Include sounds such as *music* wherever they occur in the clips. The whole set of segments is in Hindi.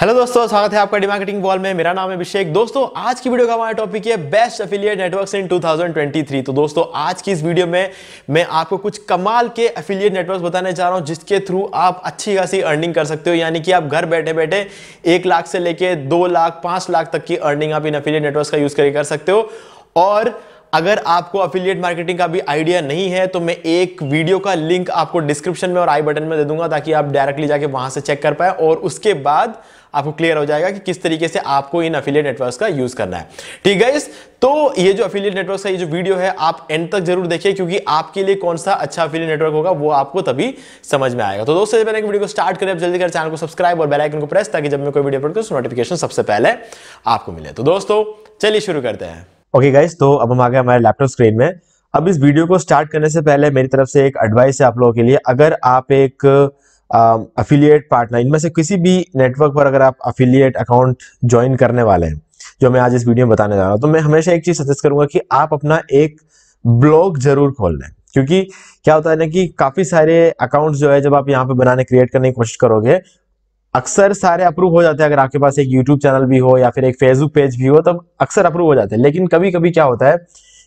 हेलो दोस्तों स्वागत है आपका डिमार्केटिंग बॉल में मेरा नाम है अभिषेक दोस्तों आज की वीडियो का हमारा टॉपिक है बेस्ट अफिलियट नेटवर्क्स इन 2023 तो दोस्तों आज की इस वीडियो में मैं आपको कुछ कमाल के अफिलियट नेटवर्क्स बताने जा रहा हूं जिसके थ्रू आप अच्छी खासी अर्निंग कर सकते हो यानी कि आप घर बैठे बैठे एक लाख से लेकर दो लाख पांच लाख तक की अर्निंग आप इन अफिलियट नेटवर्क का यूज करके कर सकते हो और अगर आपको अफिलियट मार्केटिंग का भी आइडिया नहीं है तो मैं एक वीडियो का लिंक आपको डिस्क्रिप्शन में और आई बटन में दे दूंगा ताकि आप डायरेक्टली जाके वहां से चेक कर पाए और उसके बाद आपको क्लियर हो जाएगा कि किस तरीके से आपको इन अफिलियट नेटवर्क का यूज करना है ठीक है तो ये जो अफिलियट नेटवर्क का ये जो वीडियो है आप एंड तक जरूर देखिए क्योंकि आपके लिए कौन सा अच्छा अफिलियट नेटवर्क होगा वो आपको तभी समझ में आएगा तो दोस्तों जब मैंने वीडियो को स्टार्ट करें आप जल्दी कर चैनल को सब्सक्राइब और बेल आइकन को प्रेस ताकि जब मैं कोई वीडियो अपलोड करूँ नोटिफिकेशन सबसे पहले आपको मिले तो दोस्तों चलिए शुरू करते हैं ओके okay गाइस तो अब हम आ गए हमारे लैपटॉप स्क्रीन में अब इस वीडियो को स्टार्ट करने से पहले मेरी तरफ से एक एडवाइस है आप लोगों के लिए अगर आप एक अफिलिएट um, पार्टनर इनमें से किसी भी नेटवर्क पर अगर आप अफिलिएट अकाउंट ज्वाइन करने वाले हैं जो मैं आज इस वीडियो में बताने जा रहा हूँ तो मैं हमेशा एक चीज सजेस्ट करूंगा कि आप अपना एक ब्लॉग जरूर खोल लें क्योंकि क्या होता है ना कि काफी सारे अकाउंट जो है जब आप यहाँ पे बनाने क्रिएट करने की कोशिश करोगे अक्सर सारे अप्रूव हो जाते हैं अगर आपके पास एक यूट्यूब चैनल भी हो या फिर एक फेसबुक पेज भी हो तब अक्सर अप्रूव हो जाते हैं लेकिन कभी कभी क्या होता है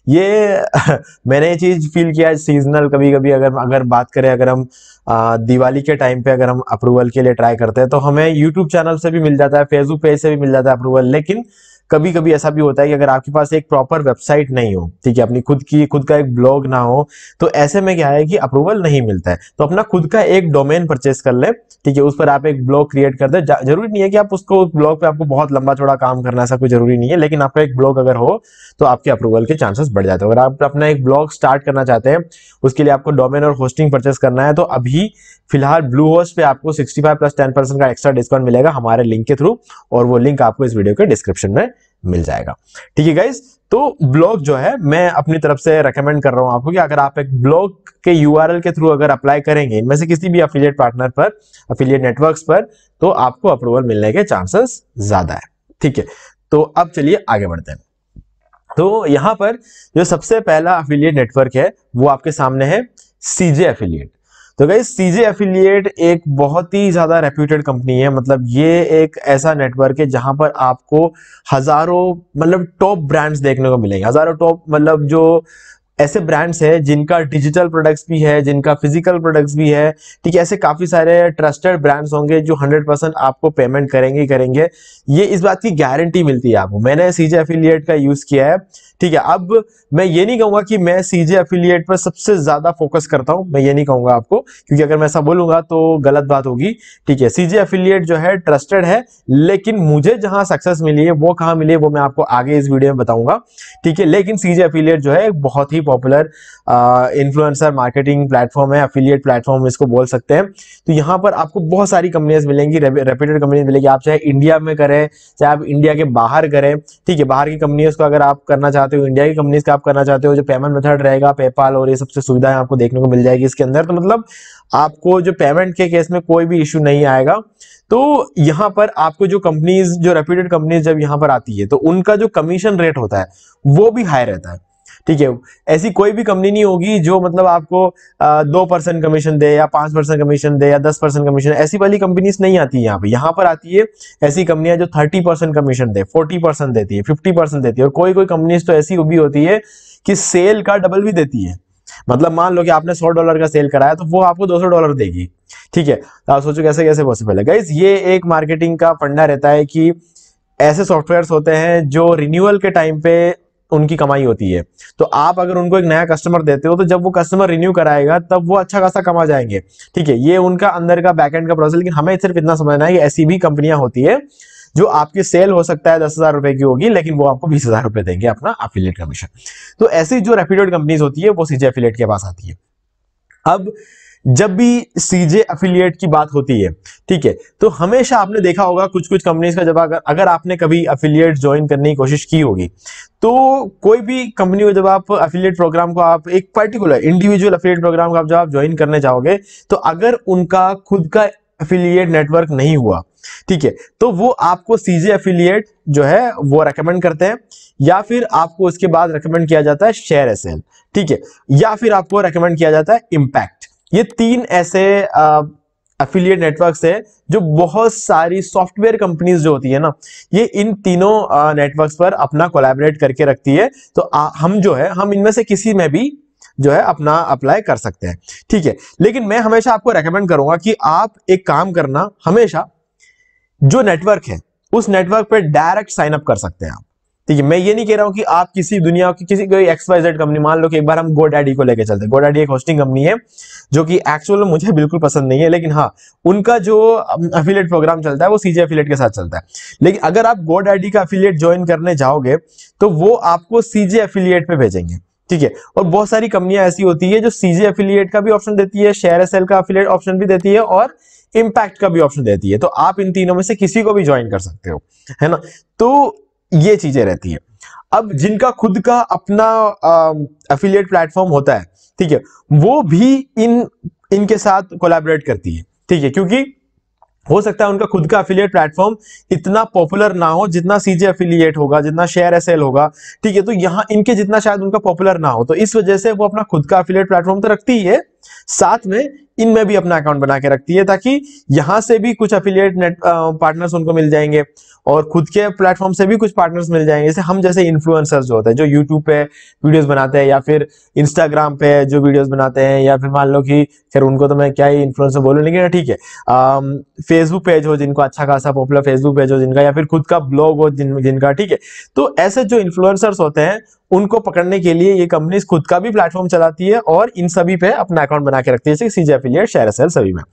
ये *laughs* मैंने ये चीज़ फील किया है सीजनल कभी कभी अगर अगर बात करें अगर हम आ, दिवाली के टाइम पे अगर हम अप्रूवल के लिए ट्राई करते हैं तो हमें यूट्यूब चैनल से भी मिल जाता है फेसबुक पेज से भी मिल जाता है अप्रूवल लेकिन कभी कभी ऐसा भी होता है कि अगर आपके पास एक प्रॉपर वेबसाइट नहीं हो ठीक है अपनी खुद की खुद का एक ब्लॉग ना हो तो ऐसे में क्या है कि अप्रूवल नहीं मिलता है तो अपना खुद का एक डोमेन परचेस कर ले ठीक है उस पर आप एक ब्लॉग क्रिएट कर दे जरूरी नहीं है कि आप उसको ब्लॉग पे आपको बहुत लंबा चौड़ा काम करना ऐसा कोई जरूरी नहीं है लेकिन आपका एक ब्लॉग अगर हो तो आपके अप्रूवल के चांसेस बढ़ जाते हैं अगर आप अपना एक ब्लॉग स्टार्ट करना चाहते हैं उसके लिए आपको डोमेन और होस्टिंग परचेस करना है तो अभी फिलहाल ब्लू होस्ट पे आपको 65 प्लस 10 परसेंट का एक्स्ट्रा डिस्काउंट मिलेगा हमारे लिंक के थ्रू और वो लिंक आपको इस वीडियो के डिस्क्रिप्शन में मिल जाएगा ठीक है गाइज तो ब्लॉग जो है मैं अपनी तरफ से रेकमेंड कर रहा हूं आपको कि अगर आप एक ब्लॉग के यूआरएल के थ्रू अगर अप्लाई करेंगे इनमें से किसी भी अफिलियट पार्टनर पर अफिलियट नेटवर्क पर तो आपको अप्रूवल मिलने के चांसेस ज्यादा है ठीक है तो अब चलिए आगे बढ़ते हैं तो यहां पर जो सबसे पहला अफिलियट नेटवर्क है वो आपके सामने है सीजे अफिलियट तो गई सीजे एफिलियट एक बहुत ही ज्यादा रेप्यूटेड कंपनी है मतलब ये एक ऐसा नेटवर्क है जहां पर आपको हजारों मतलब टॉप ब्रांड्स देखने को मिलेंगे हजारों टॉप मतलब जो ऐसे ब्रांड्स हैं जिनका डिजिटल प्रोडक्ट्स भी है जिनका फिजिकल प्रोडक्ट्स भी है ठीक है ऐसे काफ़ी सारे ट्रस्टेड ब्रांड्स होंगे जो 100 परसेंट आपको पेमेंट करेंगे ही करेंगे ये इस बात की गारंटी मिलती है आपको मैंने सीजे एफिलियट का यूज़ किया है ठीक है अब मैं ये नहीं कहूंगा कि मैं सीजे एफिलियट पर सबसे ज्यादा फोकस करता हूं मैं ये नहीं कहूंगा आपको क्योंकि अगर मैं ऐसा बोलूंगा तो गलत बात होगी ठीक है सीजे एफिलियट जो है ट्रस्टेड है लेकिन मुझे जहां सक्सेस मिली है वो कहां मिली है वो मैं आपको आगे इस वीडियो में बताऊंगा ठीक है लेकिन सीजे एफिलियट जो है एक बहुत ही पॉपुलर इन्फ्लुएंसर मार्केटिंग प्लेटफॉर्म है अफिलियट प्लेटफॉर्म इसको बोल सकते हैं तो यहां पर आपको बहुत सारी कंपनियां मिलेंगी रेप्यूटेड कंपनी मिलेगी आप चाहे इंडिया में करें चाहे आप इंडिया के बाहर करें ठीक है बाहर की कंपनी को अगर आप करना चाहते चाहते हो इंडिया की कंपनीज का आप करना चाहते हो जो पेमेंट मेथड रहेगा पेपाल और ये सबसे सुविधाएं आपको देखने को मिल जाएगी इसके अंदर तो मतलब आपको जो पेमेंट के केस में कोई भी इश्यू नहीं आएगा तो यहाँ पर आपको जो कंपनीज जो रेप्यूटेड कंपनीज जब यहाँ पर आती है तो उनका जो कमीशन रेट होता है वो भी हाई रहता है ठीक है ऐसी कोई भी कंपनी नहीं होगी जो मतलब आपको दो परसेंट कमीशन दे या पांच परसेंट कमीशन दे या दस परसेंट कमीशन ऐसी वाली कंपनीज नहीं आती है यहाँ पे यहाँ पर आती है ऐसी कंपनियां जो थर्टी परसेंट कमीशन दे फोर्टी परसेंट देती है फिफ्टी परसेंट देती है और कोई कोई कंपनीज तो ऐसी भी होती है कि सेल का डबल भी देती है मतलब मान लो कि आपने सौ डॉलर का सेल कराया तो वो आपको दो सौ डॉलर देगी ठीक है तो आप सोचो कैसे कैसे पॉसिबल है गाइज ये एक मार्केटिंग का फंडा रहता है कि ऐसे सॉफ्टवेयर्स होते हैं जो रिन्यूअल के टाइम पे उनकी कमाई होती है तो आप अगर उनको एक नया कस्टमर देते हो तो जब वो कस्टमर रिन्यू कराएगा तब वो अच्छा खासा कमा जाएंगे ठीक है ये उनका अंदर का बैकएंड का प्रोसेस लेकिन हमें सिर्फ इतना समझना है कि ऐसी भी कंपनियां होती है जो आपकी सेल हो सकता है दस हजार रुपए की होगी लेकिन वो आपको बीस हजार रुपए देंगे अपना अफिलेट कमीशन तो ऐसी जो रेप्यूटेड कंपनीज होती है वो सीजे अफिलेट के पास आती है अब जब भी सीजे अफिलियट की बात होती है ठीक है तो हमेशा आपने देखा होगा कुछ कुछ कंपनीज का जब अगर अगर आपने कभी अफिलियट ज्वाइन करने की कोशिश की होगी तो कोई भी कंपनी को जब आप अफिलियट प्रोग्राम को आप एक पर्टिकुलर इंडिविजुअल अफिलियट प्रोग्राम को आप जब आप ज्वाइन करने जाओगे तो अगर उनका खुद का अफिलियट नेटवर्क नहीं हुआ ठीक है तो वो आपको सीजे अफिलियट जो है वो रेकमेंड करते हैं या फिर आपको उसके बाद रेकमेंड किया जाता है शेयर एस ठीक है या फिर आपको रेकमेंड किया जाता है इम्पैक्ट ये तीन ऐसे अफिलियट नेटवर्क्स है जो बहुत सारी सॉफ्टवेयर कंपनीज जो होती है ना ये इन तीनों नेटवर्क्स पर अपना कोलैबोरेट करके रखती है तो आ, हम जो है हम इनमें से किसी में भी जो है अपना अप्लाई कर सकते हैं ठीक है लेकिन मैं हमेशा आपको रेकमेंड करूंगा कि आप एक काम करना हमेशा जो नेटवर्क है उस नेटवर्क पर डायरेक्ट साइन अप कर सकते हैं आप ठीक है मैं ये नहीं कह रहा हूँ कि आप किसी दुनिया की किसी कोई एक्सवाइजेड कंपनी मान लो कि एक बार हम गोडाडी को लेकर चलते हैं गोडाडी एक होस्टिंग कंपनी है जो कि एक्चुअल मुझे बिल्कुल पसंद नहीं है लेकिन हाँ उनका जो अफिलेट प्रोग्राम चलता है वो सीजे अफिलेट के साथ चलता है लेकिन अगर आप गोडाडी का अफिलियट ज्वाइन करने जाओगे तो वो आपको सीजे अफिलियट पे भेजेंगे ठीक है और बहुत सारी कंपनियां ऐसी होती है जो सीजे अफिलियट का भी ऑप्शन देती है शेयर एसएल का अफिलियट ऑप्शन भी देती है और इम्पैक्ट का भी ऑप्शन देती है तो आप इन तीनों में से किसी को भी ज्वाइन कर सकते हो है ना तो ये चीजें रहती है अब जिनका खुद का अपना अफिलियट प्लेटफॉर्म होता है ठीक है वो भी इन इनके साथ कोलैबोरेट करती है ठीक है क्योंकि हो सकता है उनका खुद का अफिलियट प्लेटफॉर्म इतना पॉपुलर ना हो जितना सीजे अफिलियट होगा जितना शेयर एस होगा ठीक है तो यहाँ इनके जितना शायद उनका पॉपुलर ना हो तो इस वजह से वो अपना खुद का अफिलियट प्लेटफॉर्म तो रखती ही है साथ में इनमें भी अपना अकाउंट बना के रखती है ताकि यहां से भी कुछ अफिलियट नेट पार्टनर्स उनको मिल जाएंगे और खुद के प्लेटफॉर्म से भी कुछ पार्टनर्स मिल जाएंगे जैसे हम जैसे इन्फ्लुएंसर्स जो होते हैं जो यूट्यूब पे वीडियोस बनाते हैं या फिर इंस्टाग्राम पे जो वीडियोस बनाते हैं या फिर मान लो कि खैर उनको तो मैं क्या ही इन्फ्लुएंसर बोलूँ लेकिन हाँ, ठीक है फेसबुक पेज हो जिनको अच्छा खासा पॉपुलर फेसबुक पेज हो जिनका या फिर खुद का ब्लॉग हो जिन, जिनका ठीक है तो ऐसे जो इन्फ्लुएंसर्स होते हैं उनको पकड़ने के लिए ये कंपनी खुद का भी प्लेटफॉर्म चलाती है और इन सभी पे अपना अकाउंट बना के रखती है जैसे सीजे अफिलियट शेयर सेल सभी में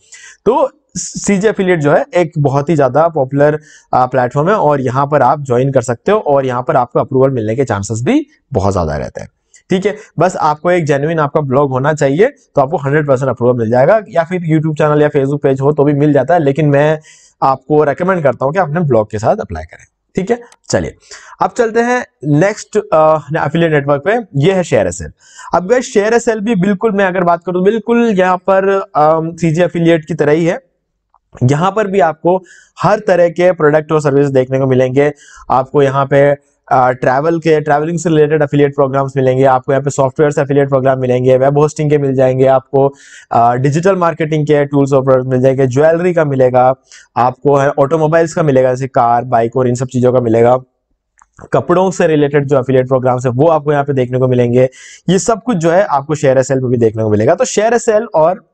तो सीजे एफिलियट जो है एक बहुत ही ज्यादा पॉपुलर प्लेटफॉर्म है और यहाँ पर आप ज्वाइन कर सकते हो और यहाँ पर आपको अप्रूवल मिलने के चांसेस भी बहुत ज्यादा रहते हैं ठीक है बस आपको एक जेन्युन आपका ब्लॉग होना चाहिए तो आपको 100 परसेंट अप्रूवल मिल जाएगा या फिर यूट्यूब चैनल या फेसबुक पेज हो तो भी मिल जाता है लेकिन मैं आपको रेकमेंड करता हूँ कि अपने ब्लॉग के साथ अप्लाई करें ठीक है चलिए अब चलते हैं नेक्स्ट अफिलियट नेटवर्क पे ये है शेयर एस अब शेयर एस भी बिल्कुल मैं अगर बात करूँ बिल्कुल यहाँ पर सीजी अफिलियट की तरह ही है यहाँ पर भी आपको हर तरह के प्रोडक्ट और सर्विस देखने को मिलेंगे आपको यहाँ पे ट्रैवल के ट्रैवलिंग से रिलेटेड अफिलियट प्रोग्राम्स मिलेंगे आपको यहाँ पे सॉफ्टवेयर से अफिलियट प्रोग्राम मिलेंगे वेब होस्टिंग के मिल जाएंगे आपको डिजिटल मार्केटिंग के टूल्स और प्रोडक्ट मिल जाएंगे ज्वेलरी का मिलेगा आपको है ऑटोमोबाइल्स का मिलेगा जैसे कार बाइक और इन सब चीज़ों का मिलेगा कपड़ों से रिलेटेड जो अफिलियट प्रोग्राम्स है वो आपको यहाँ पे देखने को मिलेंगे ये सब कुछ जो है आपको शेयर एस एल पे भी देखने को मिलेगा तो शेयर एस एल और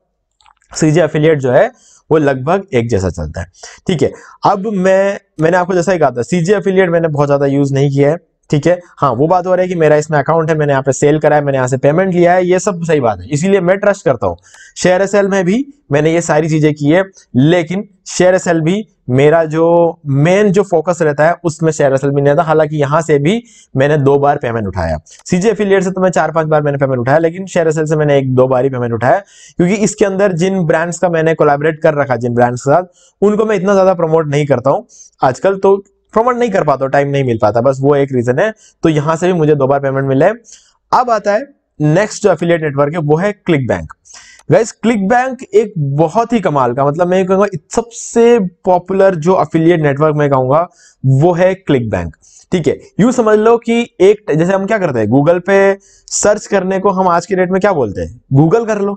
सीजे अफिलियट जो है वो लगभग एक जैसा चलता है ठीक है अब मैं मैंने आपको जैसा ही कहा था सीजे एफिलियट मैंने बहुत ज़्यादा यूज़ नहीं किया है ठीक है हाँ वो बात हो रही है कि मेरा इसमें अकाउंट है मैंने यहाँ पे सेल करा है मैंने यहाँ से पेमेंट लिया है ये सब सही बात है इसीलिए मैं ट्रस्ट करता हूँ शेयर एस में भी मैंने ये सारी चीजें की है लेकिन शेयर एस भी मेरा जो मेन जो फोकस रहता है उसमें शेयर एस भी नहीं था हालांकि यहाँ से भी मैंने दो बार पेमेंट उठाया सीजे एफिलियट से तो मैं चार पांच बार मैंने पेमेंट उठाया लेकिन शेयर एस से मैंने एक दो बार ही पेमेंट उठाया क्योंकि इसके अंदर जिन ब्रांड्स का मैंने कोलाबरेट कर रखा जिन ब्रांड्स के साथ उनको मैं इतना ज्यादा प्रमोट नहीं करता हूँ आजकल तो फॉरवर्ड नहीं कर पाता टाइम नहीं मिल पाता बस वो एक रीजन है तो यहां से भी मुझे दो बार पेमेंट मिला है अब आता है नेक्स्ट जो एफिलिएट नेटवर्क है वो है ClickBank guys ClickBank एक बहुत ही कमाल का मतलब मैं कहूंगा सबसे पॉपुलर जो अफिलियट नेटवर्क मैं कहूंगा वो है क्लिक बैंक ठीक है यू समझ लो कि एक जैसे हम क्या करते हैं गूगल पे सर्च करने को हम आज के डेट में क्या बोलते हैं गूगल कर लो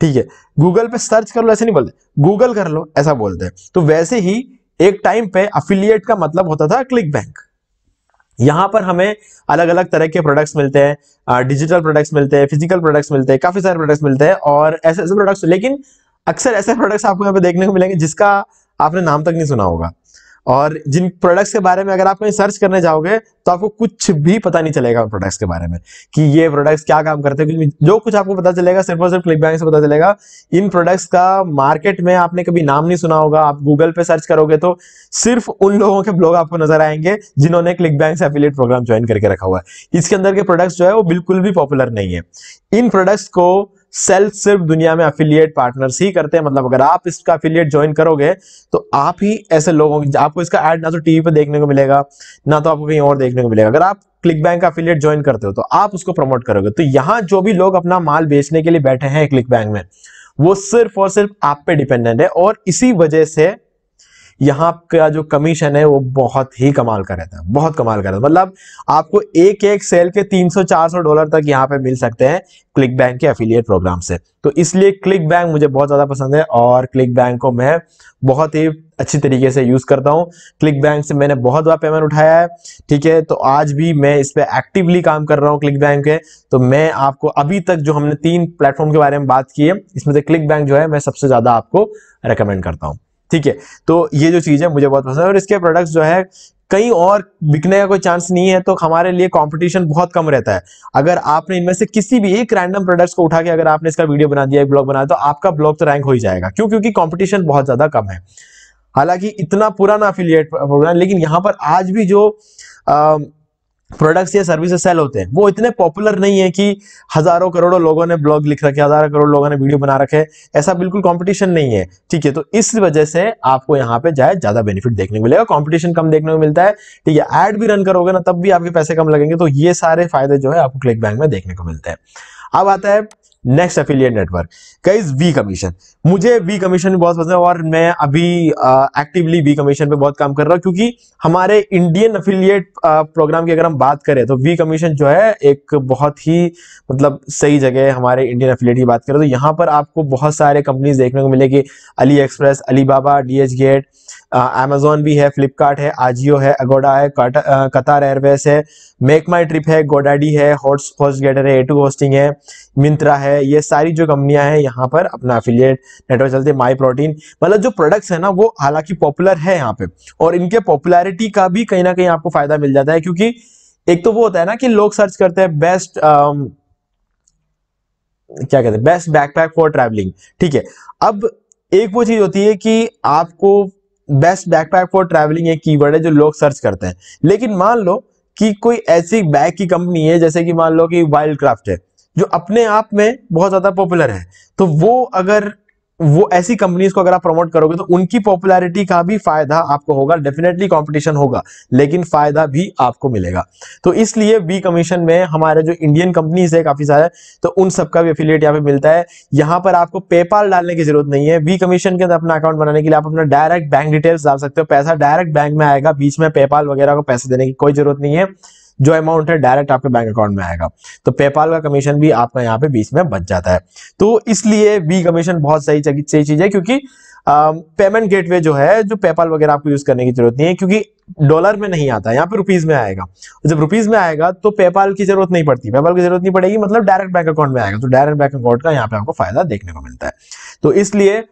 ठीक है गूगल पे सर्च कर लो ऐसे नहीं बोलते गूगल कर लो ऐसा बोलते हैं तो वैसे ही एक टाइम पे अफिलियट का मतलब होता था क्लिक बैंक यहाँ पर हमें अलग अलग तरह के प्रोडक्ट्स मिलते हैं डिजिटल प्रोडक्ट्स मिलते हैं फिजिकल प्रोडक्ट्स मिलते हैं काफी सारे प्रोडक्ट्स मिलते हैं और ऐसे ऐसे प्रोडक्ट्स लेकिन अक्सर ऐसे प्रोडक्ट्स आपको यहाँ पे देखने को मिलेंगे जिसका आपने नाम तक नहीं सुना होगा और जिन प्रोडक्ट्स के बारे में अगर आप कहीं सर्च करने जाओगे तो आपको कुछ भी पता नहीं चलेगा उन प्रोडक्ट्स के बारे में कि ये प्रोडक्ट्स क्या काम करते हैं जो कुछ आपको पता चलेगा सिर्फ और सिर्फ क्लिक बैंक से पता चलेगा इन प्रोडक्ट्स का मार्केट में आपने कभी नाम नहीं सुना होगा आप गूगल पे सर्च करोगे तो सिर्फ उन लोगों के ब्लॉग आपको नजर आएंगे जिन्होंने क्लिक बैंक से एफिलेट प्रोग्राम ज्वाइन करके रखा हुआ है इसके अंदर के प्रोडक्ट्स जो है वो बिल्कुल भी पॉपुलर नहीं है इन प्रोडक्ट्स को सेल सिर्फ दुनिया में अफिलियट पार्टनर्स ही करते हैं मतलब अगर आप इसका अफिलियट ज्वाइन करोगे तो आप ही ऐसे लोगों की आपको इसका एड ना तो टीवी पर देखने को मिलेगा ना तो आपको कहीं और देखने को मिलेगा अगर आप क्लिक बैंक का अफिलियट ज्वाइन करते हो तो आप उसको प्रमोट करोगे तो यहाँ जो भी लोग अपना माल बेचने के लिए बैठे हैं क्लिक बैंक में वो सिर्फ और सिर्फ आप पे डिपेंडेंट है और इसी वजह से यहाँ का जो कमीशन है वो बहुत ही कमाल का रहता है बहुत कमाल का रहता है मतलब आपको एक एक सेल के 300-400 डॉलर तक यहाँ पे मिल सकते हैं क्लिक बैंक के अफिलियट प्रोग्राम से तो इसलिए क्लिक बैंक मुझे बहुत ज़्यादा पसंद है और क्लिक बैंक को मैं बहुत ही अच्छी तरीके से यूज़ करता हूँ क्लिक बैंक से मैंने बहुत बार पेमेंट उठाया है ठीक है तो आज भी मैं इस पर एक्टिवली काम कर रहा हूँ क्लिक बैंक के तो मैं आपको अभी तक जो हमने तीन प्लेटफॉर्म के बारे में बात की है इसमें से क्लिक बैंक जो है मैं सबसे ज़्यादा आपको रिकमेंड करता हूँ ठीक है तो ये जो चीज़ है मुझे बहुत पसंद है और इसके प्रोडक्ट जो है कहीं और बिकने का कोई चांस नहीं है तो हमारे लिए कंपटीशन बहुत कम रहता है अगर आपने इनमें से किसी भी एक रैंडम प्रोडक्ट्स को उठा के अगर आपने इसका वीडियो बना दिया एक ब्लॉग बनाया तो आपका ब्लॉग तो रैंक हो ही जाएगा क्यों क्योंकि कॉम्पिटिशन बहुत ज़्यादा कम है हालांकि इतना पुराना अफिलियट प्रोग्राम लेकिन यहाँ पर आज भी जो आ, प्रोडक्ट्स या सर्विसेज सेल होते हैं वो इतने पॉपुलर नहीं है कि हजारों करोड़ों लोगों ने ब्लॉग लिख रखे हजारों करोड़ लोगों ने वीडियो बना रखे ऐसा बिल्कुल कंपटीशन नहीं है ठीक है तो इस वजह से आपको यहाँ पे जाए ज्यादा बेनिफिट देखने को मिलेगा कंपटीशन कम देखने को मिलता है ठीक है एड भी रन करोगे ना तब भी आपके पैसे कम लगेंगे तो ये सारे फायदे जो है आपको क्लिक बैंक में देखने को मिलते हैं अब आता है next affiliate network guys vCommission मुझे वी कमीशन बहुत पसंद है और मैं अभी एक्टिवली वी कमीशन पे बहुत काम कर रहा हूँ क्योंकि हमारे इंडियन अफिलियट प्रोग्राम की अगर हम बात करें तो वी कमीशन जो है एक बहुत ही मतलब सही जगह है हमारे इंडियन एफिलियट की बात करें तो यहाँ पर आपको बहुत सारे कंपनीज देखने को मिलेगी AliExpress Alibaba DHgate Amazon भी है फ्लिपकार्ट है आजियो है अगोडा है कतार एयरवेज है मेक माई ट्रिप है गोडाडी है हॉट्स गेटर है ए टू होस्टिंग है मिंत्रा है ये सारी जो कंपनियां हैं यहाँ पर अपना अफिलियट नेटवर्क चलते माई प्रोटीन मतलब जो प्रोडक्ट्स है ना वो हालांकि पॉपुलर है यहाँ पे और इनके पॉपुलरिटी का भी कहीं ना कहीं आपको फायदा मिल जाता है क्योंकि एक तो वो होता है ना कि लोग सर्च करते हैं बेस्ट um, क्या कहते हैं बेस्ट बैकपैक फॉर ट्रैवलिंग ठीक है अब एक वो चीज होती है कि आपको बेस्ट बैकपैक फॉर ट्रैवलिंग एक कीवर्ड है जो लोग सर्च करते हैं लेकिन मान लो कि कोई ऐसी बैग की कंपनी है जैसे कि मान लो कि वाइल्ड क्राफ्ट है जो अपने आप में बहुत ज़्यादा पॉपुलर है तो वो अगर वो ऐसी कंपनीज को अगर आप प्रमोट करोगे तो उनकी पॉपुलैरिटी का भी फायदा आपको होगा डेफिनेटली कंपटीशन होगा लेकिन फायदा भी आपको मिलेगा तो इसलिए बी कमीशन में हमारे जो इंडियन कंपनीज है काफी सारे तो उन सबका भी अफिलियट यहाँ पे मिलता है यहाँ पर आपको पेपाल डालने की जरूरत नहीं है बी कमीशन के अंदर अपना अकाउंट बनाने के लिए आप अपना डायरेक्ट बैंक डिटेल्स डाल सकते हो पैसा डायरेक्ट बैंक में आएगा बीच में पेपाल वगैरह को पैसे देने की कोई जरूरत नहीं है जो अमाउंट है डायरेक्ट आपके बैंक अकाउंट में आएगा तो पेपाल का कमीशन भी आपका यहाँ पे बीच में बच जाता है तो इसलिए वी कमीशन बहुत सही सही चीज है क्योंकि पेमेंट गेटवे जो है जो पेपाल वगैरह आपको यूज करने की जरूरत नहीं है क्योंकि डॉलर में नहीं आता यहाँ पे रुपीज में आएगा जब रुपीज में आएगा तो पेपाल की जरूरत नहीं पड़ती पेपाल की जरूरत नहीं पड़ेगी मतलब डायरेक्ट बैंक अकाउंट में आएगा तो डायरेक्ट बैंक अकाउंट का यहाँ पे आपको फायदा देखने को मिलता है तो इसलिए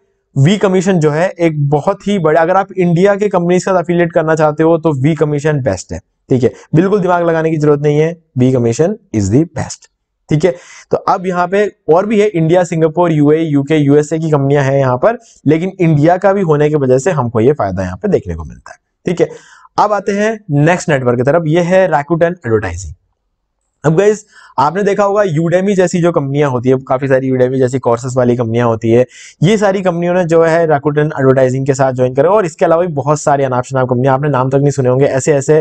वी कमीशन जो है एक बहुत ही बड़ा अगर आप इंडिया के कंपनीज का अफिलियट करना चाहते हो तो वी कमीशन बेस्ट है ठीक है बिल्कुल दिमाग लगाने की जरूरत नहीं है vCommission is the best ठीक है तो अब यहाँ पे और भी है India Singapore UAE UK USA की कंपनियां हैं यहाँ पर लेकिन इंडिया का भी होने की वजह से हमको ये फायदा यहाँ पे देखने को मिलता है ठीक है अब आते हैं नेक्स्ट नेटवर्क की तरफ ये है रैकुटन एडवर्टाइजिंग अब गाइज आपने देखा होगा यूडेमी जैसी जो कंपनियां होती है काफी सारी यूडेमी जैसी कोर्सेस वाली कंपनियां होती है ये सारी कंपनियों ने जो है राकुटन एडवर्टाइजिंग के साथ ज्वाइन करा और इसके अलावा भी बहुत सारी अनाप शनाप कंपनियां आपने नाम तक तो नहीं सुने होंगे ऐसे ऐसे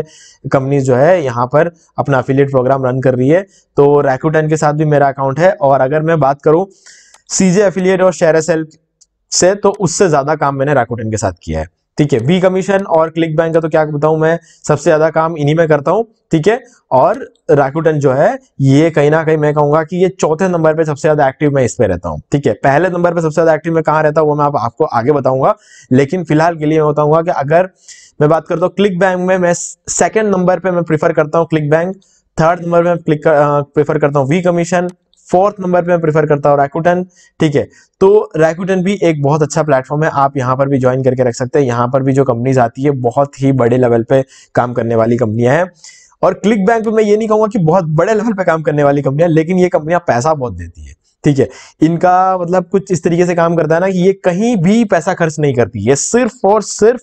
कंपनीज जो है यहाँ पर अपना अफिलियट प्रोग्राम रन कर रही है तो रैकुटन के साथ भी मेरा अकाउंट है और अगर मैं बात करूँ सीजे अफिलियट और शेयर से तो उससे ज्यादा काम मैंने रैकुटन के साथ किया है ठीक है वी कमीशन और क्लिक बैंक का तो क्या बताऊं मैं सबसे ज्यादा काम इन्हीं में करता हूं ठीक है और राकुटन जो है ये कहीं ना कहीं मैं कहूंगा कि ये चौथे नंबर पे सबसे ज्यादा एक्टिव मैं इस पे रहता हूं ठीक है पहले नंबर पे सबसे ज्यादा एक्टिव मैं कहां रहता हूँ वो मैं आप, आपको आगे बताऊंगा लेकिन फिलहाल के लिए मैं बताऊंगा कि अगर मैं बात करता हूँ क्लिक बैंक में मैं सेकेंड नंबर पर मैं प्रीफर करता हूँ क्लिक बैंक थर्ड नंबर में क्लिक प्रीफर करता हूँ वी कमीशन फोर्थ नंबर पे मैं प्रीफर करता हूँ रैकुटन ठीक है तो रैकुटन भी एक बहुत अच्छा प्लेटफॉर्म है आप यहाँ पर भी ज्वाइन करके रख सकते हैं यहाँ पर भी जो कंपनीज आती है बहुत ही बड़े लेवल पे काम करने वाली कंपनियां हैं और क्लिक बैंक में ये नहीं कहूंगा कि बहुत बड़े लेवल पे काम करने वाली कंपनियां लेकिन ये कंपनियां पैसा बहुत देती है ठीक है इनका मतलब कुछ इस तरीके से काम करता है ना कि ये कहीं भी पैसा खर्च नहीं करती ये सिर्फ और सिर्फ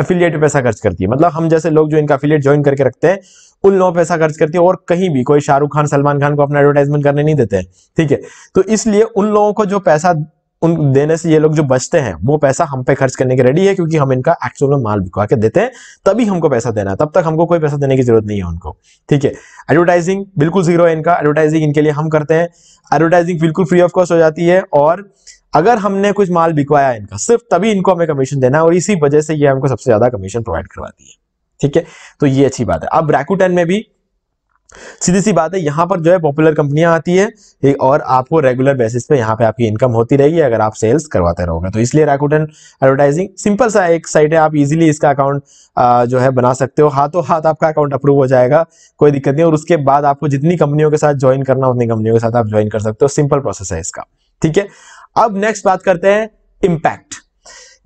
एफिलिएट पैसा खर्च करती है मतलब हम जैसे लोग जो इनका अफिलियट ज्वाइन करके रखते हैं उन लोगों पैसा खर्च करती है और कहीं भी कोई शाहरुख खान सलमान खान को अपना एडवर्टाइजमेंट करने नहीं देते हैं ठीक है तो इसलिए उन लोगों को जो पैसा उन देने से ये लोग जो बचते हैं वो पैसा हम पे खर्च करने के रेडी है क्योंकि हम इनका एक्चुअल में माल बिकवा के देते हैं तभी हमको पैसा देना है तब तक हमको कोई पैसा देने की जरूरत नहीं है उनको ठीक है एडवर्टाइजिंग बिल्कुल जीरो है इनका एडवर्टाइजिंग इनके लिए हम करते हैं एडवर्टाइजिंग बिल्कुल फ्री ऑफ कॉस्ट हो जाती है और अगर हमने कुछ माल बिकवाया इनका सिर्फ तभी इनको हमें कमीशन देना है और इसी वजह से ये हमको सबसे ज्यादा कमीशन प्रोवाइड करवाती है ठीक है तो ये अच्छी बात है अब रैकूटेन में भी सीधी सी बात है यहां पर जो है पॉपुलर कंपनियां आती है और आपको रेगुलर बेसिस पे यहां पे आपकी इनकम होती रहेगी अगर आप सेल्स करवाते रहोगे तो इसलिए रैकूटन एडवर्टाइजिंग सिंपल सा एक साइट है आप इजीली इसका अकाउंट जो है बना सकते हो हाथों हाथ आपका अकाउंट अप्रूव हो जाएगा कोई दिक्कत नहीं और उसके बाद आपको जितनी कंपनियों के साथ ज्वाइन करना उतनी कंपनियों के साथ आप ज्वाइन कर सकते हो सिंपल प्रोसेस है इसका ठीक है अब नेक्स्ट बात करते हैं इम्पैक्ट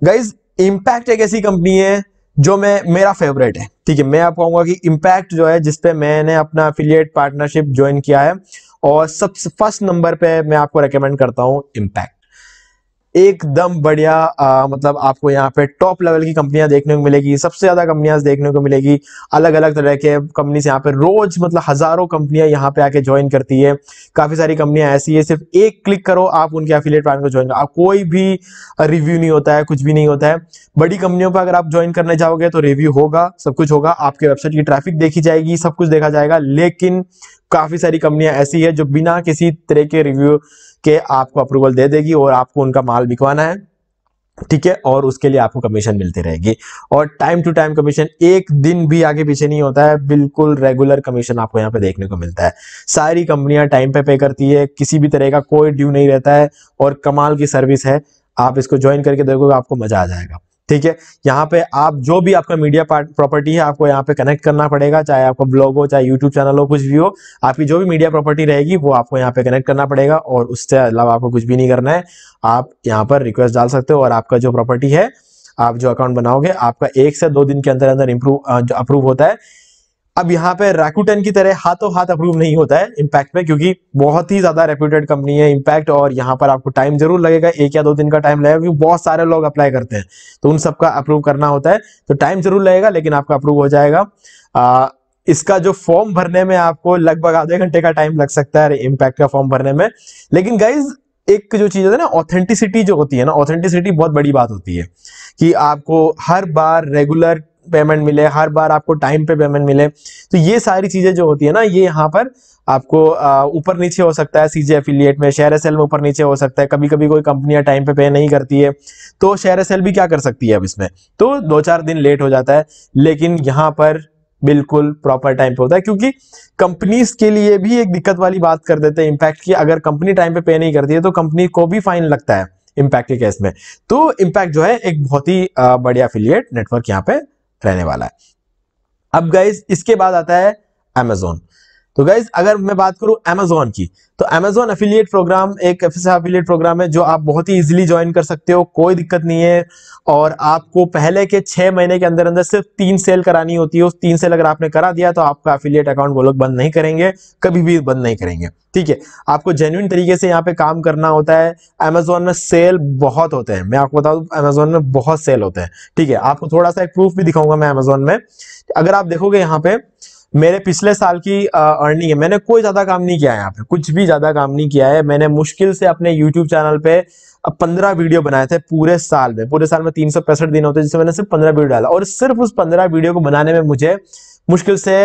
गाइज इम्पैक्ट एक ऐसी कंपनी है जो मैं मेरा फेवरेट है ठीक है मैं आप कहूंगा कि इम्पैक्ट जो है जिसपे मैंने अपना अफिलियट पार्टनरशिप ज्वाइन किया है और सबसे फर्स्ट नंबर पे मैं आपको रेकमेंड करता हूं इम्पैक्ट एकदम बढ़िया आ, मतलब आपको यहाँ पे टॉप लेवल की कंपनियां देखने को मिलेगी सबसे ज्यादा कंपनियां देखने को मिलेगी अलग अलग तरह के कंपनी यहाँ पे रोज मतलब हजारों कंपनियां यहाँ पे आके ज्वाइन करती है काफी सारी कंपनियां ऐसी है सिर्फ एक क्लिक करो आप उनके एफिलेट प्लान को ज्वाइन करो आप कोई भी रिव्यू नहीं होता है कुछ भी नहीं होता है बड़ी कंपनियों पर अगर आप ज्वाइन करने जाओगे तो रिव्यू होगा सब कुछ होगा आपके वेबसाइट की ट्रैफिक देखी जाएगी सब कुछ देखा जाएगा लेकिन काफी सारी कंपनियां ऐसी है जो बिना किसी तरह के रिव्यू के आपको अप्रूवल दे देगी और आपको उनका माल बिकवाना है ठीक है और उसके लिए आपको कमीशन मिलती रहेगी और टाइम टू टाइम कमीशन एक दिन भी आगे पीछे नहीं होता है बिल्कुल रेगुलर कमीशन आपको यहाँ पे देखने को मिलता है सारी कंपनियां टाइम पे पे करती है किसी भी तरह का कोई ड्यू नहीं रहता है और कमाल की सर्विस है आप इसको ज्वाइन करके देखोगे आपको मजा आ जाएगा ठीक है यहाँ पे आप जो भी आपका मीडिया प्रॉपर्टी है आपको यहाँ पे कनेक्ट करना पड़ेगा चाहे आपका ब्लॉग हो चाहे यूट्यूब चैनल हो कुछ भी हो आपकी जो भी मीडिया प्रॉपर्टी रहेगी वो आपको यहाँ पे कनेक्ट करना पड़ेगा और उससे अलावा आपको कुछ भी नहीं करना है आप यहाँ पर रिक्वेस्ट डाल सकते हो और आपका जो प्रॉपर्टी है आप जो अकाउंट बनाओगे आपका एक से दो दिन के अंदर अंदर इम्प्रूव अप्रूव होता है अब यहाँ पे रैकुटन की तरह हाथों हाथ अप्रूव नहीं होता है इम्पैक्ट में क्योंकि बहुत ही ज्यादा रेप्यूटेड कंपनी है इम्पैक्ट और यहाँ पर आपको टाइम जरूर लगेगा एक या दो दिन का टाइम लगेगा क्योंकि बहुत सारे लोग अप्लाई करते हैं तो उन सबका अप्रूव करना होता है तो टाइम जरूर लगेगा लेकिन आपका अप्रूव हो जाएगा आ, इसका जो फॉर्म भरने में आपको लगभग आधे घंटे का टाइम लग सकता है इम्पैक्ट का फॉर्म भरने में लेकिन गाइज एक जो चीज है ना ऑथेंटिसिटी जो होती है ना ऑथेंटिसिटी बहुत बड़ी बात होती है कि आपको हर बार रेगुलर पेमेंट मिले हर बार आपको टाइम पे पेमेंट मिले तो ये सारी चीज़ें जो होती है ना ये यहाँ पर आपको ऊपर नीचे हो सकता है सीजे एफिलियट में शेयर एस में ऊपर नीचे हो सकता है कभी कभी कोई कंपनियां टाइम पे पे नहीं करती है तो शेयर एस भी क्या कर सकती है अब इसमें तो दो चार दिन लेट हो जाता है लेकिन यहाँ पर बिल्कुल प्रॉपर टाइम पे होता है क्योंकि कंपनीज के लिए भी एक दिक्कत वाली बात कर देते हैं इम्पैक्ट की अगर कंपनी टाइम पे पे नहीं करती है तो कंपनी को भी फाइन लगता है इम्पैक्ट के केस में तो इम्पैक्ट जो है एक बहुत ही बढ़िया अफिलिएट नेटवर्क यहाँ पे रहने वाला है अब गाइज इसके बाद आता है अमेजोन तो गाइज अगर मैं बात करूं अमेजोन की तो अमेजोन अफिलियट प्रोग्राम एक अफिलिएट प्रोग्राम है जो आप बहुत ही इजीली ज्वाइन कर सकते हो कोई दिक्कत नहीं है और आपको पहले के छह महीने के अंदर अंदर सिर्फ तीन सेल करानी होती है उस तीन सेल अगर आपने करा दिया तो आपका अफिलिएट अकाउंट वो लोग बंद नहीं करेंगे कभी भी बंद नहीं करेंगे ठीक है आपको जेन्यून तरीके से यहाँ पे काम करना होता है अमेजोन में सेल बहुत होते हैं मैं आपको बता दू अमेजोन में बहुत सेल होते हैं ठीक है आपको थोड़ा सा एक प्रूफ भी दिखाऊंगा मैं अमेजोन में अगर आप देखोगे यहाँ पे मेरे पिछले साल की अर्निंग है मैंने कोई ज्यादा काम नहीं किया है यहाँ पे कुछ भी ज्यादा काम नहीं किया है मैंने मुश्किल से अपने यूट्यूब चैनल पे पंद्रह वीडियो बनाए थे पूरे साल में पूरे साल में तीन सौ पैंसठ दिन होते हैं जिससे मैंने सिर्फ पंद्रह वीडियो डाला और सिर्फ उस पंद्रह वीडियो को बनाने में मुझे मुश्किल से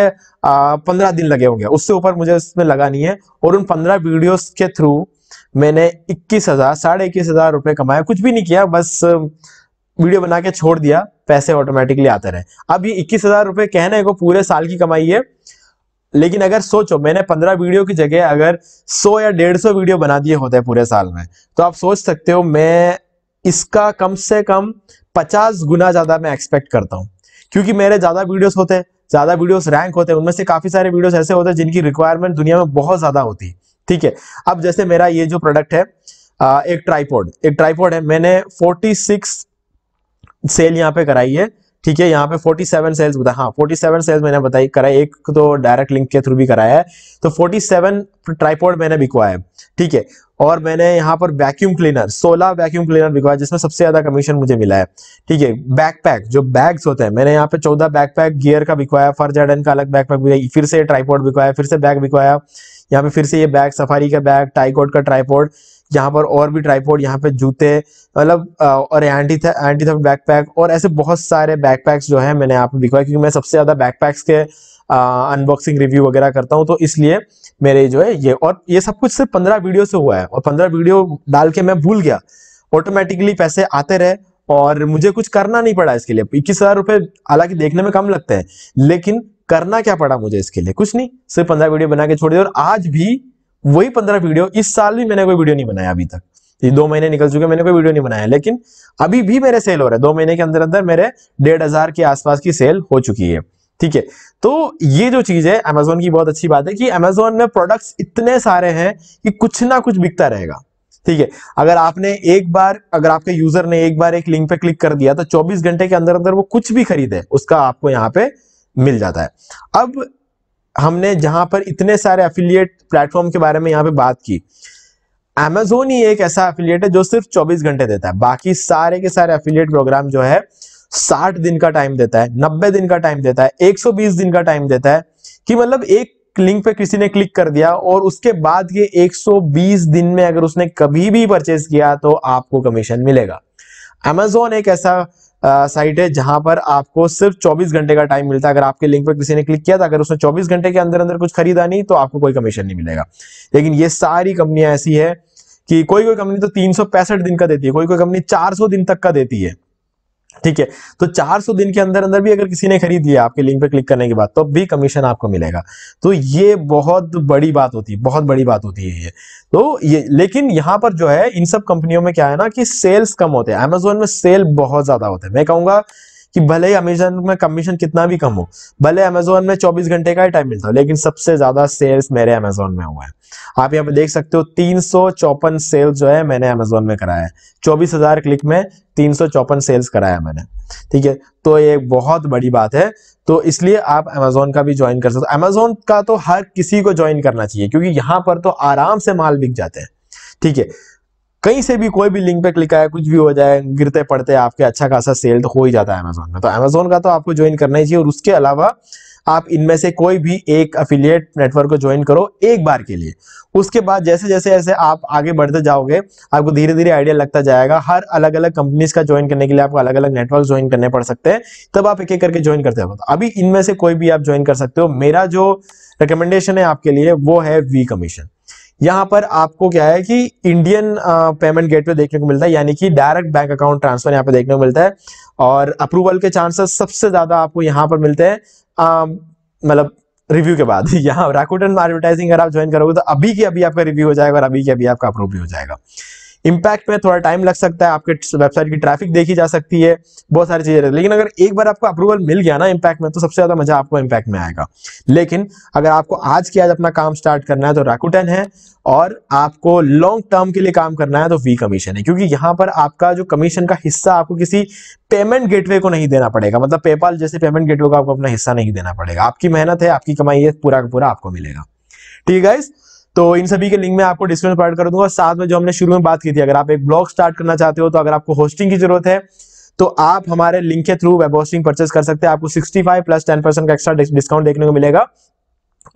पंद्रह दिन लगे होंगे उससे ऊपर मुझे उसमें लगा नहीं है और उन पंद्रह वीडियो के थ्रू मैंने इक्कीस हजार साढ़े इक्कीस हजार रुपए कमाया कुछ भी नहीं किया बस वीडियो बना के छोड़ दिया पैसे ऑटोमेटिकली आते रहे अब ये इक्कीस हजार रुपए कहना है को पूरे साल की कमाई है लेकिन अगर सोचो मैंने पंद्रह वीडियो की जगह अगर सौ या डेढ़ सौ वीडियो बना दिए होते हैं पूरे साल में तो आप सोच सकते हो मैं इसका कम से कम पचास गुना ज्यादा मैं एक्सपेक्ट करता हूँ क्योंकि मेरे ज्यादा वीडियोस होते हैं ज्यादा वीडियोस रैंक होते हैं उनमें से काफी सारे वीडियोस ऐसे होते हैं जिनकी रिक्वायरमेंट दुनिया में बहुत ज्यादा होती है ठीक है अब जैसे मेरा ये जो प्रोडक्ट है एक ट्राईपोर्ड एक ट्राईपोर्ड है मैंने फोर्टी सिक्स सेल यहाँ पे कराई है ठीक है यहाँ पे 47 सेल्स बता हाँ 47 सेल्स मैंने बताई कराई एक तो डायरेक्ट लिंक के थ्रू भी कराया है तो 47 ट्राईपोर्ड मैंने बिकवाया है ठीक है और मैंने यहाँ पर वैक्यूम क्लीनर 16 वैक्यूम क्लीनर बिकवाया जिसमें सबसे ज्यादा कमीशन मुझे मिला है ठीक है बैकपैक जो बैग्स होते हैं मैंने यहाँ पे 14 बैकपैक गियर का बिकवाया फर जर्डन का अलग बैकपैक बिकवाया फिर से ट्राईपोर्ड बिकवाया फिर से बैग बिकवाया यहाँ पे फिर से ये बैग सफारी का बैग टाइकोड का ट्राईपोर्ड यहाँ पर और भी ट्राईपोर्ड यहाँ पे जूते मतलब और एंटी एंटी थर्फ बैकपैक और ऐसे बहुत सारे बैकपैक्स जो है मैंने यहाँ पे बिकवाए क्योंकि मैं सबसे ज़्यादा बैकपैक्स के अनबॉक्सिंग रिव्यू वगैरह करता हूँ तो इसलिए मेरे जो है ये और ये सब कुछ सिर्फ पंद्रह वीडियो से हुआ है और पंद्रह वीडियो डाल के मैं भूल गया ऑटोमेटिकली पैसे आते रहे और मुझे कुछ करना नहीं पड़ा इसके लिए इक्कीस हजार रुपए हालांकि देखने में कम लगते हैं लेकिन करना क्या पड़ा मुझे इसके लिए कुछ नहीं सिर्फ पंद्रह वीडियो बना के छोड़ दिया और आज भी वही पंद्रह वीडियो इस साल भी मैंने कोई वीडियो नहीं बनाया अभी तक ये दो महीने निकल चुके मैंने कोई वीडियो नहीं बनाया लेकिन अभी भी मेरे सेल हो रहे दो महीने के अंदर अंदर मेरे डेढ़ हजार के आसपास की सेल हो चुकी है ठीक है तो ये जो चीज है अमेजोन की बहुत अच्छी बात है कि अमेजोन में प्रोडक्ट्स इतने सारे हैं कि कुछ ना कुछ बिकता रहेगा ठीक है अगर आपने एक बार अगर आपके यूजर ने एक बार एक लिंक पे क्लिक कर दिया तो 24 घंटे के अंदर अंदर वो कुछ भी खरीदे उसका आपको यहाँ पे मिल जाता है अब हमने जहां पर इतने सारे एफिलियट प्लेटफॉर्म के बारे में यहाँ पे बात की अमेजोन ही एक ऐसा एफिलियट है जो सिर्फ 24 घंटे देता है बाकी सारे के सारे एफिलियट प्रोग्राम जो है 60 दिन का टाइम देता है 90 दिन का टाइम देता है 120 दिन का टाइम देता है कि मतलब एक लिंक पे किसी ने क्लिक कर दिया और उसके बाद ये 120 दिन में अगर उसने कभी भी परचेज किया तो आपको कमीशन मिलेगा अमेजोन एक ऐसा साइट है जहां पर आपको सिर्फ 24 घंटे का टाइम मिलता है अगर आपके लिंक पर किसी ने क्लिक किया था अगर उसने 24 घंटे के अंदर अंदर कुछ खरीदा नहीं तो आपको कोई कमीशन नहीं मिलेगा लेकिन ये सारी कंपनियां ऐसी है कि कोई कोई कंपनी तो तीन दिन का देती है कोई कोई कंपनी चार दिन तक का देती है ठीक है तो 400 दिन के अंदर अंदर भी अगर किसी ने खरीद लिया आपके लिंक पर क्लिक करने के बाद तो भी कमीशन आपको मिलेगा तो ये बहुत बड़ी बात होती है बहुत बड़ी बात होती है ये तो ये लेकिन यहां पर जो है इन सब कंपनियों में क्या है ना कि सेल्स कम होते हैं अमेजोन में सेल बहुत ज्यादा होते हैं मैं कहूंगा कि भले ही अमेजोन में कमीशन कितना भी कम हो भले अमेजोन में 24 घंटे का ही टाइम मिलता हो लेकिन सबसे ज्यादा सेल्स मेरे अमेजोन में हुआ है आप यहाँ पे देख सकते हो तीन सेल्स जो है मैंने अमेजोन में कराया है चौबीस क्लिक में तीन सेल्स कराया मैंने ठीक है तो ये बहुत बड़ी बात है तो इसलिए आप अमेजोन का भी ज्वाइन कर सकते हो अमेजोन का तो हर किसी को ज्वाइन करना चाहिए क्योंकि यहां पर तो आराम से माल बिक जाते हैं ठीक है कहीं से भी कोई भी लिंक पे क्लिक आया कुछ भी हो जाए गिरते पड़ते आपके अच्छा खासा सेल तो हो ही जाता है अमेजोन में तो अमेजोन का तो आपको ज्वाइन करना ही चाहिए और उसके अलावा आप इनमें से कोई भी एक अफिलियट नेटवर्क को ज्वाइन करो एक बार के लिए उसके बाद जैसे जैसे जैसे आप आगे बढ़ते जाओगे आपको धीरे धीरे आइडिया लगता जाएगा हर अलग अलग कंपनीज का ज्वाइन करने के लिए आपको अलग अलग नेटवर्क ज्वाइन करने पड़ सकते हैं तब आप एक एक करके ज्वाइन करते हो तो अभी इनमें से कोई भी आप ज्वाइन कर सकते हो मेरा जो रिकमेंडेशन है आपके लिए वो है वी कमीशन यहां पर आपको क्या है कि इंडियन पेमेंट गेटवे देखने को मिलता है यानी कि डायरेक्ट बैंक अकाउंट ट्रांसफर यहाँ पर देखने को मिलता है और अप्रूवल के चांसेस सबसे ज्यादा आपको यहाँ पर मिलते हैं um, मतलब रिव्यू के बाद *laughs* यहाँ राकोटन एडवर्टाइजिंग अगर आप ज्वाइन करोगे तो अभी की अभी आपका रिव्यू हो जाएगा और अभी की अभी आपका अप्रूव भी हो जाएगा इम्पैक्ट में थोड़ा टाइम लग सकता है आपके वेबसाइट की ट्रैफिक देखी जा सकती है बहुत सारी चीजें लेकिन अगर एक बार आपको अप्रूवल मिल गया ना इम्पैक्ट में तो सबसे ज्यादा मजा आपको इम्पैक्ट में आएगा लेकिन अगर आपको आज के आज अपना काम स्टार्ट करना है तो राकुटन है और आपको लॉन्ग टर्म के लिए काम करना है तो वी कमीशन है क्योंकि यहाँ पर आपका जो कमीशन का हिस्सा आपको किसी पेमेंट गेटवे को नहीं देना पड़ेगा मतलब पेपाल जैसे पेमेंट गेटवे को आपको अपना हिस्सा नहीं देना पड़ेगा आपकी मेहनत है आपकी कमाई है पूरा का पूरा आपको मिलेगा ठीक है गाइस तो इन सभी के लिंक में आपको डिस्क्रिप्शन प्रोवाइड कर दूंगा साथ में जो हमने शुरू में बात की थी अगर आप एक ब्लॉग स्टार्ट करना चाहते हो तो अगर आपको होस्टिंग की जरूरत है तो आप हमारे लिंक के थ्रू वेब होस्टिंग परचेस कर सकते हैं आपको 65 प्लस 10 परसेंट का एक्स्ट्रा डिस्काउंट देखने को मिलेगा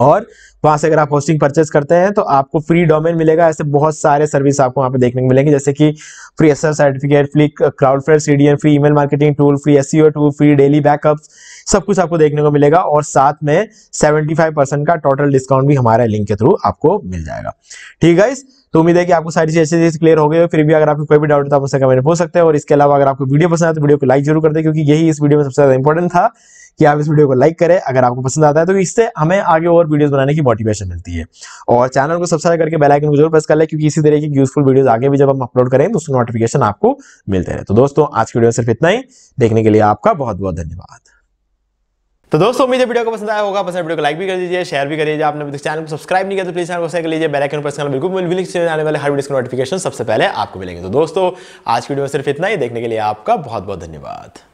और वहां से अगर आप होस्टिंग परचेस करते हैं तो आपको फ्री डोमेन मिलेगा ऐसे बहुत सारे सर्विस आपको वहां पे देखने को मिलेंगे जैसे कि free SSL certificate free Cloudflare CDN free email marketing tool free S tool free daily backup सब कुछ आपको देखने को मिलेगा और साथ में सेवेंटी परसेंट का टोटल डिस्काउंट भी हमारे लिंक के थ्रू आपको मिल जाएगा ठीक है तो उम्मीद है कि आपको सारी चीज चीजें क्लियर हो गई फिर भी अगर आपको कोई भी डाउट था तो मुझसे कमेंट पूछ सकते हैं और इसके अलावा अगर आपको वीडियो पसंद है तो वीडियो को लाइक जरूर कर दे क्योंकि यही इस वीडियो में सबसे ज्यादा इंपॉर्टेंट था कि आप इस वीडियो को लाइक करें अगर आपको पसंद आता है तो इससे हमें आगे और वीडियोस बनाने की मोटिवेशन मिलती है और चैनल को सब्सक्राइब करके बेलाइकन को जरूर प्रेस कर लें क्योंकि इसी तरह की यूजफुल वीडियोज आगे भी जब हम अपलोड करें तो उसको नोटिफिकेशन आपको मिलते रहे तो दोस्तों आज की वीडियो सिर्फ इतना ही देखने के लिए आपका बहुत बहुत धन्यवाद तो दोस्तों उम्मीद है वीडियो को पसंद आया होगा पसंद वीडियो को लाइक भी कर दीजिए शेयर भी कर दीजिए आपने अभी तक चैनल को सब्सक्राइब नहीं किया तो प्लीज चैनल को सब्सक्राइब कर लीजिए बेल आइकन पर बिल्कुल मिल से आने वाले हर वीडियो का नोटिफिकेशन सबसे पहले आपको मिलेंगे तो दोस्तों आज की वीडियो में सिर्फ इतना ही देखने के लिए आपका बहुत बहुत धन्यवाद